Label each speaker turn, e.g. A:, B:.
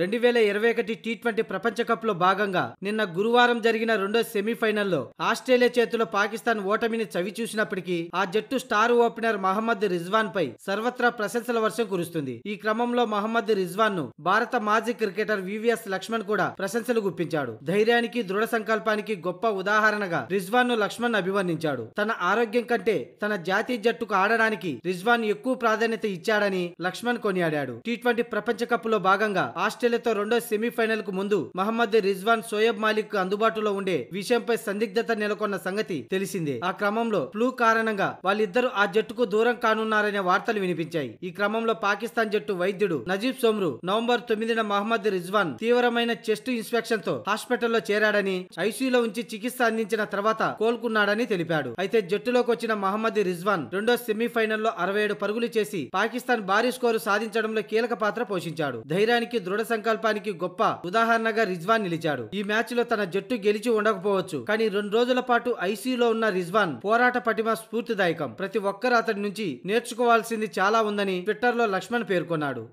A: రెండు వేల ఇరవై ఒకటి టీ ట్వంటీ ప్రపంచకప్లో భాగంగా నిన్న గురువారం జరిగిన రెండో సెమీఫైనల్లో ఆస్ట్రేలియా చేతిలో పాకిస్తాన్ ఓటమిని చవి చూసినప్పటికీ ఆ జట్టు స్టార్ ఓపెనర్ మహమ్మద్ రిజ్వాన్ పై సర్వత్రా ప్రశంసల వర్షం కురుస్తుంది ఈ క్రమంలో మహమ్మద్ రిజ్వాన్ ను భారత మాజీ క్రికెటర్ వివిఎస్ లక్ష్మణ్ కూడా ప్రశంసలు గుప్పించాడు ధైర్యానికి దృఢ సంకల్పానికి గొప్ప ఉదాహరణగా రిజ్వాన్ ను లక్ష్మణ్ అభివర్ణించాడు తన ఆరోగ్యం కంటే తన జాతీయ జట్టుకు ఆడడానికి రిజ్వాన్ ఎక్కువ ప్రాధాన్యత ఇచ్చాడని లక్ష్మణ్ కొనియాడాడు టీ ట్వంటీ ప్రపంచ కప్ లో భాగంగా ఆస్ట్రేలియా ఆస్ట్రేలియాతో రెండో సెమీఫైనల్ కు ముందు మహమ్మద్ రిజ్వాన్ సోయబ్ మాలిక్ అందుబాటులో ఉండే విషయంపై సందిగ్ధత నెలకొన్న సంగతి తెలిసిందే ఆ క్రమంలో ఫ్లూ కారణంగా వాళ్ళిద్దరూ ఆ జట్టుకు దూరం కానున్నారనే వార్తలు వినిపించాయి ఈ క్రమంలో పాకిస్తాన్ జట్టు వైద్యుడు నజీబ్ సోమ్రు నవంబర్ తొమ్మిదిన మహమ్మద్ రిజ్వాన్ తీవ్రమైన చెస్ట్ ఇన్స్పెక్షన్ తో హాస్పిటల్లో చేరాడని ఐసీయూలో ఉంచి చికిత్స అందించిన తర్వాత కోలుకున్నాడని తెలిపాడు అయితే జట్టులోకి వచ్చిన మహమ్మద్ రిజ్వాన్ రెండో సెమీఫైనల్లో అరవై ఏడు పరుగులు చేసి పాకిస్తాన్ భారీ స్కోరు సాధించడంలో కీలక పాత్ర పోషించాడు ధైర్యానికి దృఢ సంకల్పానికి గొప్ప ఉదాహరణగా రిజ్వాన్ నిలిచాడు ఈ మ్యాచ్ లో తన జట్టు గెలిచి ఉండకపోవచ్చు కానీ రెండు రోజుల పాటు ఐసీలో ఉన్న రిజ్వాన్ పోరాట పటిమ స్ఫూర్తిదాయకం ప్రతి ఒక్కరు అతడి నుంచి నేర్చుకోవాల్సింది చాలా ఉందని ట్విట్టర్లో లక్ష్మణ్ పేర్కొన్నాడు